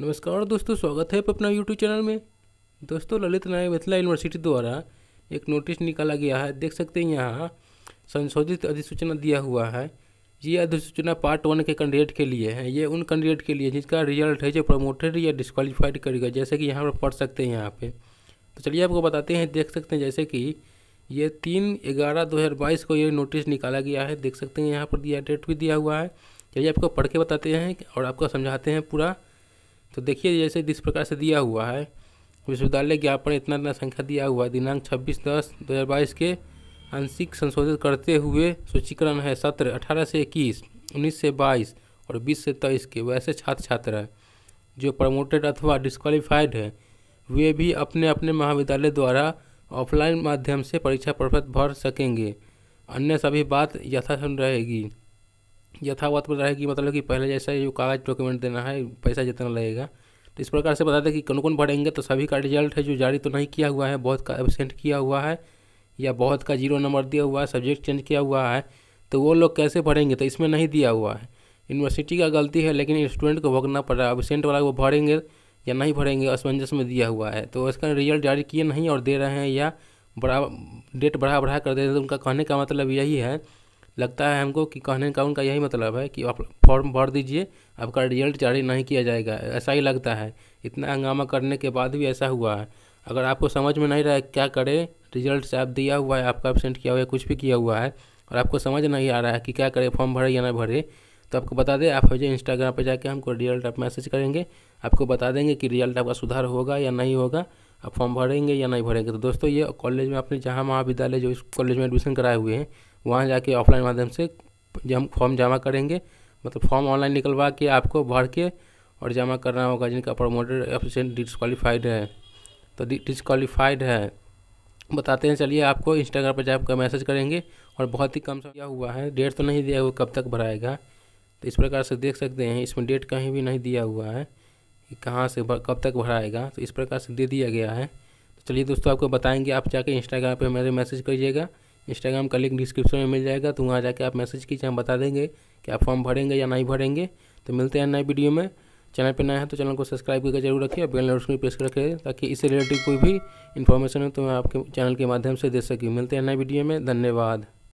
नमस्कार दोस्तों स्वागत है आप अपना यूट्यूब चैनल में दोस्तों ललित नारायण मिथिला यूनिवर्सिटी द्वारा एक नोटिस निकाला गया है देख सकते हैं यहाँ संशोधित अधिसूचना दिया हुआ है ये अधिसूचना पार्ट वन के कैंडिडेट के लिए है ये उन कैंडिडेट के लिए जिसका रिजल्ट है जो प्रमोटेड या डिस्कालीफाइड करेगा जैसे कि यहाँ पर पढ़ सकते हैं यहाँ पर तो चलिए आपको बताते हैं देख सकते हैं जैसे कि ये तीन ग्यारह दो हज़ार बाईस को ये नोटिस निकाला गया है देख सकते हैं यहाँ पर दिया डेट भी दिया हुआ है चलिए आपको पढ़ के बताते हैं और आपको समझाते हैं पूरा तो देखिए जैसे जिस प्रकार से दिया हुआ है विश्वविद्यालय ज्ञापन इतना इतना संख्या दिया हुआ दिनांक 26 दस 2022 के आंशिक संशोधित करते हुए सूचीकरण है सत्र 18 से 21, 19 से 22 और 20 से 23 के वैसे छात्र हैं जो प्रमोटेड अथवा डिस्कालीफाइड हैं वे भी अपने अपने महाविद्यालय द्वारा ऑफलाइन माध्यम से परीक्षा प्रपत्र भर सकेंगे अन्य सभी बात यथासन रहेगी यथावत कि मतलब कि पहले जैसा जो कागज़ डॉक्यूमेंट देना है पैसा जितना लगेगा तो इस प्रकार से बता दें कि कौन कौन भरेंगे तो सभी का रिजल्ट है जो जारी तो नहीं किया हुआ है बहुत का एबसेंट किया हुआ है या बहुत का जीरो नंबर दिया हुआ है सब्जेक्ट चेंज किया हुआ है तो वो लोग कैसे भरेंगे तो इसमें नहीं दिया हुआ है यूनिवर्सिटी का गलती है लेकिन स्टूडेंट को भोगना पड़ रहा है एबसेंट वाला वो भरेंगे या नहीं भरेंगे असमंजस में दिया हुआ है तो इसका रिजल्ट जारी किए नहीं और दे रहे हैं या बढ़ा डेट बढ़ा बढ़ा कर दे रहे हैं तो उनका कहने का मतलब यही है लगता है हमको कि कहने का उनका यही मतलब है कि आप फॉर्म भर दीजिए आपका रिजल्ट जारी नहीं किया जाएगा ऐसा ही लगता है इतना हंगामा करने के बाद भी ऐसा हुआ है अगर आपको समझ में नहीं रहा है क्या करें रिजल्ट से आप दिया हुआ है आपका एबसेंट किया हुआ है कुछ भी किया हुआ है और आपको समझ नहीं आ रहा है कि क्या करें फॉर्म भरे या ना भरे तो आपको बता दें आप जो इंस्टाग्राम पर जाके हमको रिजल्ट आप मैसेज करेंगे आपको बता देंगे कि रिजल्ट आपका सुधार होगा या नहीं होगा आप फॉर्म भरेंगे या नहीं भरेंगे तो दोस्तों ये कॉलेज में अपने जहाँ महाविद्यालय जो इस कॉलेज में एडमिशन कराए हुए हैं वहाँ जाके ऑफलाइन माध्यम से हम फॉर्म जमा करेंगे मतलब फॉर्म ऑनलाइन निकलवा के आपको भर के और जमा करना होगा जिनका प्रमोटर एफिशेंट डिसक्वालीफाइड है तो डिसक्वालीफाइड है बताते हैं चलिए आपको इंस्टाग्राम पर जाकर मैसेज करेंगे और बहुत ही कम समय हुआ है डेट तो नहीं दिया हुआ कब तक भराएगा तो इस प्रकार से देख सकते हैं इसमें डेट कहीं भी नहीं दिया हुआ है कि कहाँ से कब तक भराएगा तो इस प्रकार से दे दिया गया है तो चलिए दोस्तों आपको बताएंगे आप जाके इंस्टाग्राम पर मेरे मैसेज करिएगा इंस्टाग्राम का लिंक डिस्क्रिप्शन में मिल जाएगा तो वहाँ जाके आप मैसेज कीजिए हम बता देंगे कि आप फॉर्म भरेंगे या नहीं भरेंगे तो मिलते हैं नए वीडियो में चैनल पर नया है तो चैनल को सब्सक्राइब करके जरूर रखिए और बेल नोटिफिकेशन प्रेस कर रखें ताकि इससे रिलेटेड कोई भी इन्फॉर्मेशन हो तो मैं आपके चैनल के माध्यम से दे सकूँ मिलते हैं नए वीडियो में धन्यवाद